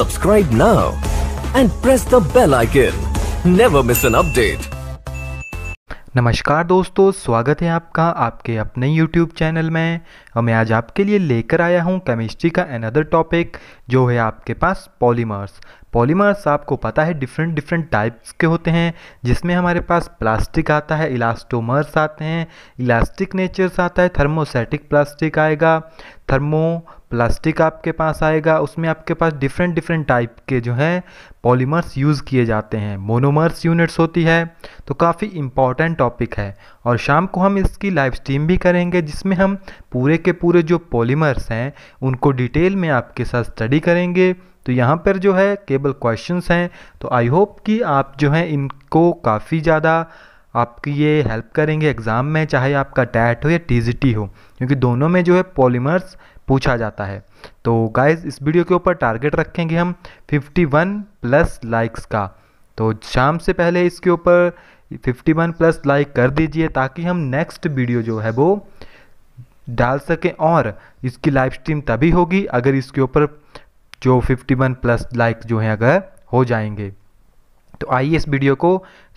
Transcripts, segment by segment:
Subscribe now and press the bell icon. Never miss an update. नमस्कार दोस्तों स्वागत है आपका आपके अपने YouTube चैनल में और मैं आज आपके लिए लेकर आया हूँ केमिस्ट्री का अनदर टॉपिक जो है आपके पास पॉलीमर्स पॉलीमर्स आपको पता है डिफरेंट डिफरेंट टाइप्स के होते हैं जिसमें हमारे पास प्लास्टिक आता है इलास्टोमर्स आते हैं इलास्टिक नेचर्स आता है थर्मोसेटिक प्लास्टिक आएगा थर्मो प्लास्टिक आपके पास आएगा उसमें आपके पास डिफरेंट डिफरेंट टाइप के जो है पॉलीमर्स यूज़ किए जाते हैं मोनोमर्स यूनिट्स होती है तो काफ़ी इम्पॉर्टेंट टॉपिक है और शाम को हम इसकी लाइव स्ट्रीम भी करेंगे जिसमें हम पूरे के पूरे जो पॉलीमर्स हैं उनको डिटेल में आपके साथ स्टडी करेंगे तो यहाँ पर जो है केवल क्वेश्चंस हैं तो आई होप कि आप जो है इनको काफ़ी ज़्यादा आपकी ये हेल्प करेंगे एग्ज़ाम में चाहे आपका टैट हो या टी हो क्योंकि दोनों में जो है पॉलीमर्स पूछा जाता है तो गाइज इस वीडियो के ऊपर टारगेट रखेंगे हम 51 प्लस लाइक्स का तो शाम से पहले इसके ऊपर 51 प्लस लाइक कर दीजिए ताकि हम नेक्स्ट वीडियो जो है वो डाल सकें और इसकी लाइव स्ट्रीम तभी होगी अगर इसके ऊपर जो 51 प्लस लाइक जो हैं अगर हो जाएंगे तो आइए इस वीडियो को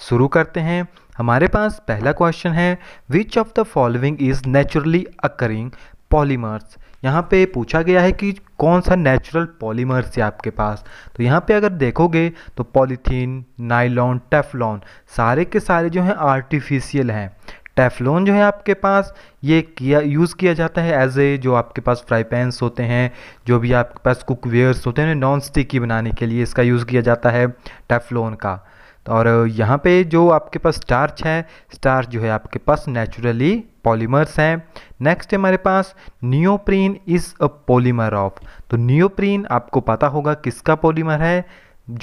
शुरू करते हैं हमारे पास पहला क्वेश्चन है which of the following is naturally occurring polymers यहाँ पे पूछा गया है कि कौन सा नेचुरल पॉलीमर्स है आपके पास तो यहाँ पे अगर देखोगे तो पॉलीथीन नाइलॉन टेफलॉन सारे के सारे जो हैं आर्टिफिशियल हैं टैफलोन जो है आपके पास ये किया यूज़ किया जाता है एज ए जो आपके पास फ्राई पैंस होते हैं जो भी आपके पास कुकवेयर्स होते हैं नॉन की बनाने के लिए इसका यूज़ किया जाता है टैफलोन का और यहाँ पे जो आपके पास स्टार्च है स्टार्च जो है आपके पास नेचुरली पॉलीमर्स हैं नेक्स्ट हमारे पास neoprene is a polymer of तो नियोप्रीन आपको पता होगा किसका पॉलीमर है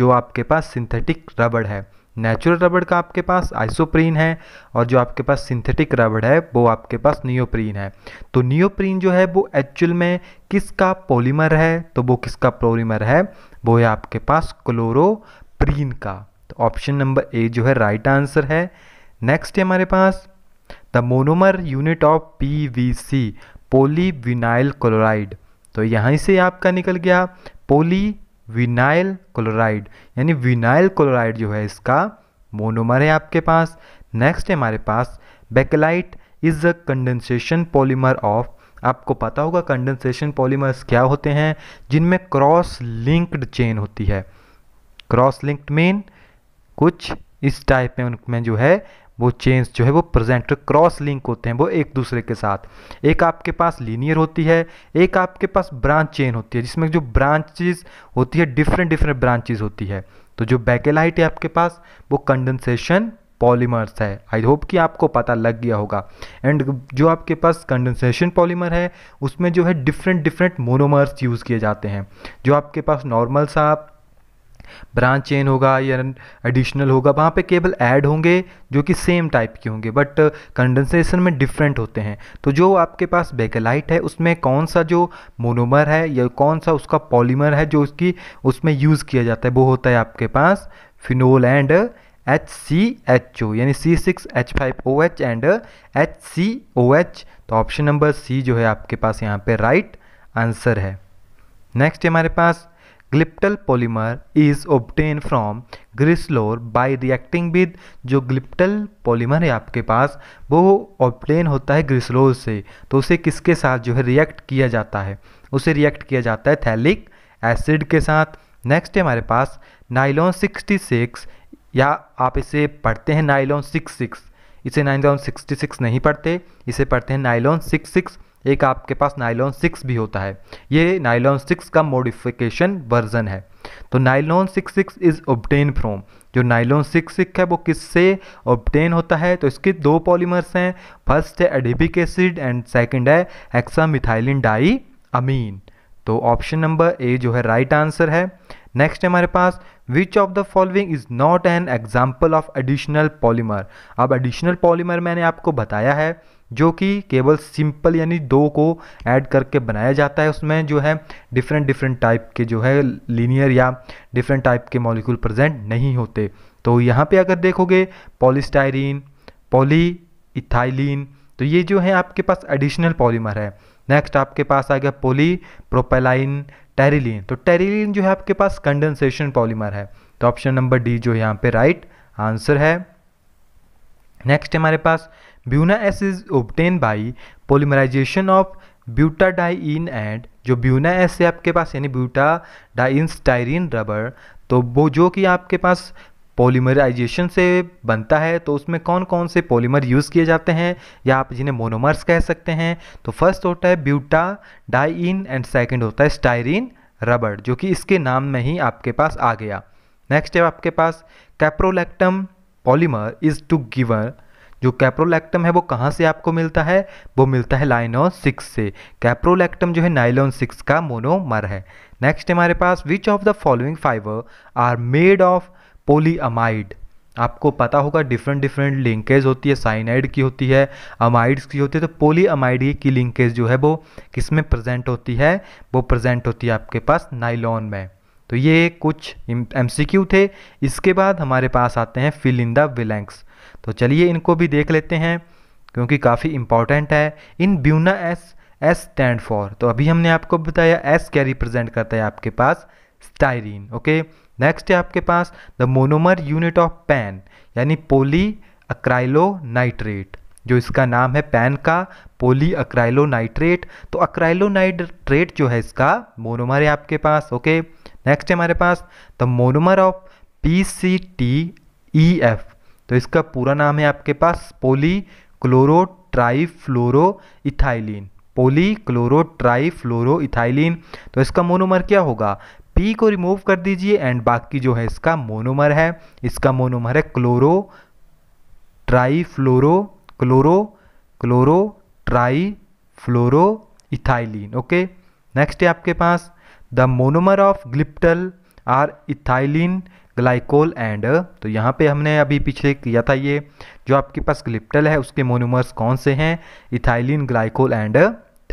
जो आपके पास सिंथेटिक रबड़ है नेचुरल रबड़ का आपके पास आइसोप्रीन है और जो आपके पास सिंथेटिक रबड़ है वो आपके पास नियोप्रीन है तो नियोप्रीन जो है वो एक्चुअल में किसका पॉलीमर है तो वो किसका पॉलीमर है वो है आपके पास क्लोरोप्रीन का तो ऑप्शन नंबर ए जो है राइट आंसर है नेक्स्ट है हमारे पास the monomer unit of P V C polyvinyl chloride तो यहाँ से आपका निकल गया पोली विनाइल क्लोराइड यानी विनाइल क्लोराइड जो है इसका मोनोमर है आपके पास नेक्स्ट है हमारे पास bakelite is a condensation polymer of आपको पता होगा कंडेंसेशन पॉलीमर्स क्या होते हैं जिनमें क्रॉस लिंक्ड चेन होती है क्रॉस लिंक्ड मेन कुछ इस टाइप में उनमें जो है वो चेन्स जो है वो प्रेजेंट क्रॉस लिंक होते हैं वो एक दूसरे के साथ एक आपके पास लीनियर होती है एक आपके पास ब्रांच चेन होती है जिसमें जो ब्रांचेज होती है डिफरेंट डिफरेंट ब्रांचेज होती है तो जो बैकेलाइट है आपके पास वो कंडेंसेशन पॉलीमर्स है आई होप कि आपको पता लग गया होगा एंड जो आपके पास कंडेंसेशन पॉलीमर है उसमें जो है डिफरेंट डिफरेंट मोनोमर्स यूज़ किए जाते हैं जो आपके पास नॉर्मल साफ ब्रांच चेन होगा या एडिशनल होगा वहाँ पे केवल ऐड होंगे जो कि सेम टाइप के होंगे बट कंडेंसेशन में डिफरेंट होते हैं तो जो आपके पास बेकेलाइट है उसमें कौन सा जो मोनोमर है या कौन सा उसका पॉलीमर है जो उसकी उसमें यूज़ किया जाता है वो होता है आपके पास phenol and H C H O यानी C six H five O H and H C O H तो ऑप्शन नंबर सी जो है आपके पास यहाँ पे राइट right आंसर है नेक्स्ट हमारे पास glyptal polymer is obtained from glycerol by reacting with जो ग्लिप्टल पॉलीमर है आपके पास वो ऑप्टेन होता है ग्रिसलोर से तो उसे किसके साथ जो है रिएक्ट किया जाता है उसे रिएक्ट किया जाता है थैलिक एसिड के साथ नेक्स्ट है हमारे पास नाइलॉन सिक्सटी सिक्स या आप इसे पढ़ते हैं नाइलॉन सिक्स सिक्स इसे नाइलॉन सिक्सटी सिक्स नहीं पढ़ते इसे पढ़ते हैं नाइलॉन सिक्स सिक्स एक आपके पास नाइलॉन सिक्स भी होता है ये नाइलॉन सिक्स का मॉडिफिकेशन वर्जन है तो nylon six six is obtain from जो नाइलॉन सिक्स सिक्स है वो किससे ऑबटेन होता है तो इसके दो पॉलीमर्स हैं फर्स्ट है एडिबिक एसिड एंड सेकंड है एक्सामिथाइलिन डाई अमीन तो ऑप्शन नंबर ए जो है राइट right आंसर है नेक्स्ट है हमारे पास which of the following is not an example of additional polymer अब एडिशनल पॉलीमर मैंने आपको बताया है जो कि केवल सिंपल यानी दो को ऐड करके बनाया जाता है उसमें जो है डिफरेंट डिफरेंट टाइप के जो है लीनियर या डिफरेंट टाइप के मॉलिक्यूल प्रेजेंट नहीं होते तो यहाँ पे अगर देखोगे पॉलीस्टायरीन पॉली इथाइलिन तो ये जो है आपके पास एडिशनल पॉलीमर है नेक्स्ट आपके पास आ गया पोली प्रोपेलाइन टेरिलीन तो टेरिलीन जो है आपके पास कंडेंसेशन पॉलीमर है तो ऑप्शन नंबर डी जो यहाँ पे राइट आंसर है नेक्स्ट हमारे पास buna S is obtain by by of butadiene and जो ब्यूना एस है आपके पास यानी ब्यूटा डाइन स्टायरिन रबर तो वो जो कि आपके पास पॉलीमराइजेशन से बनता है तो उसमें कौन कौन से पॉलीमर यूज़ किए जाते हैं या आप जिन्हें मोनोमर्स कह सकते हैं तो फर्स्ट होता है ब्यूटा डाइन एंड सेकंड होता है स्टाइरिन रबर जो कि इसके नाम में ही आपके पास आ गया नेक्स्ट है आपके पास caprolactam polymer is to give जो कैप्रोलैक्टम है वो कहाँ से आपको मिलता है वो मिलता है लाइनॉन सिक्स से कैप्रोलैक्टम जो है नाइलॉन सिक्स का मोनोमर है नेक्स्ट हमारे पास which of the following fiber are made of polyamide आपको पता होगा डिफरेंट डिफरेंट लिंकेज होती है साइनाइड की होती है अमाइड्स की होती है तो पोलीअमाइड की लिंकेज जो है वो किस में प्रजेंट होती है वो प्रजेंट होती है आपके पास नाइलॉन में तो ये कुछ एम थे इसके बाद हमारे पास आते हैं फिल इन द विलैंक्स तो चलिए इनको भी देख लेते हैं क्योंकि काफ़ी इंपॉर्टेंट है in buna S S stand for तो अभी हमने आपको बताया एस क्या रिप्रेजेंट करता है आपके पास स्टाइरीन ओके नेक्स्ट है आपके पास the monomer unit of PAN यानी पोली अक्राइलो नाइट्रेट जो इसका नाम है पैन का पोली अक्राइलो नाइट्रेट तो अक्राइलो नाइट्रेट जो है इसका मोनोमर है आपके पास ओके नेक्स्ट है हमारे पास the monomer of P C T E F तो इसका पूरा नाम है आपके पास poly chloro trifluoro ethylene poly chloro trifluoro ethylene तो इसका मोनोमर क्या होगा पी को रिमूव कर दीजिए एंड बाकी जो है इसका मोनोमर है इसका मोनोमर है chloro trifluoro chloro chloro tri fluoro ethylene okay next है आपके पास the monomer of glyptal are ethylene glycol and तो यहाँ पे हमने अभी पीछे किया था ये जो आपके पास क्लिप्टल है उसके मोनोमर्स कौन से हैं ethylene glycol and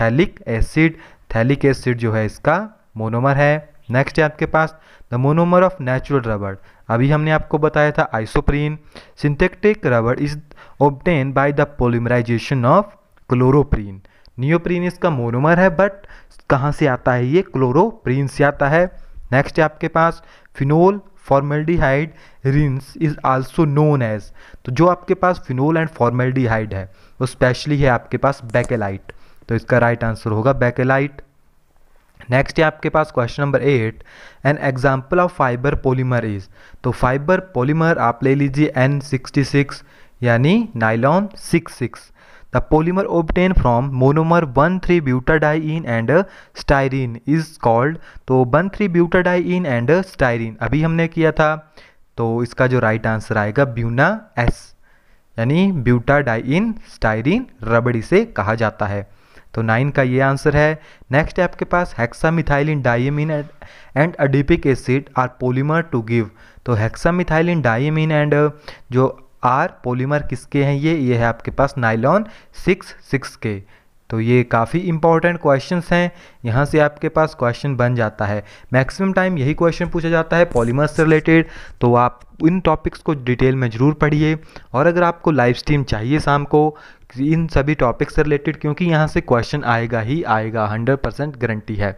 phthalic acid phthalic acid जो है इसका मोनोमर है नेक्स्ट है आपके पास द मोनोमर ऑफ नेचुरल रबड़ अभी हमने आपको बताया था आइसोप्रीन सिंथेटिक रबड़ is obtain by the polymerization of chloroprene neoprene इसका मोनोमर है बट कहाँ से आता है ये क्लोरोप्रीन से आता है नेक्स्ट है आपके पास phenol formaldehyde resins is also known as तो जो आपके पास फिनोल एंड फॉर्मेल्डिहाइड है वो स्पेशली है आपके पास बैकेलाइट तो इसका राइट right आंसर होगा बैकेलाइट नेक्स्ट है आपके पास question number eight an example of fiber polymer is तो फाइबर पॉलीमर आप ले लीजिए एन सिक्सटी सिक्स यानी nylon six six The polymer obtained from monomer 1,3-butadiene and styrene is called तो 1,3-butadiene and styrene अभी हमने किया था तो इसका जो राइट आंसर आएगा ब्यूना एस यानी ब्यूटाडाइन स्टाइरिन रबड़ी से कहा जाता है तो नाइन का ये आंसर है नेक्स्ट आपके पास hexamethylene diamine and adipic acid are polymer to give तो हेक्सामिथाइलिन डाइमिन एंड जो आर पॉलीमर किसके हैं ये ये है आपके पास नाइलॉन सिक्स सिक्स के तो ये काफ़ी इंपॉर्टेंट क्वेश्चंस हैं यहाँ से आपके पास क्वेश्चन बन जाता है मैक्सिमम टाइम यही क्वेश्चन पूछा जाता है पॉलीमर से रिलेटेड तो आप इन टॉपिक्स को डिटेल में ज़रूर पढ़िए और अगर आपको लाइव स्ट्रीम चाहिए शाम को इन सभी टॉपिक्स से रिलेटेड क्योंकि यहाँ से क्वेश्चन आएगा ही आएगा हंड्रेड परसेंट गारंटी है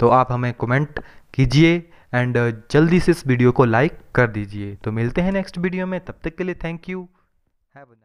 तो आप हमें कमेंट कीजिए एंड uh, जल्दी से इस वीडियो को लाइक कर दीजिए तो मिलते हैं नेक्स्ट वीडियो में तब तक के लिए थैंक यू हैव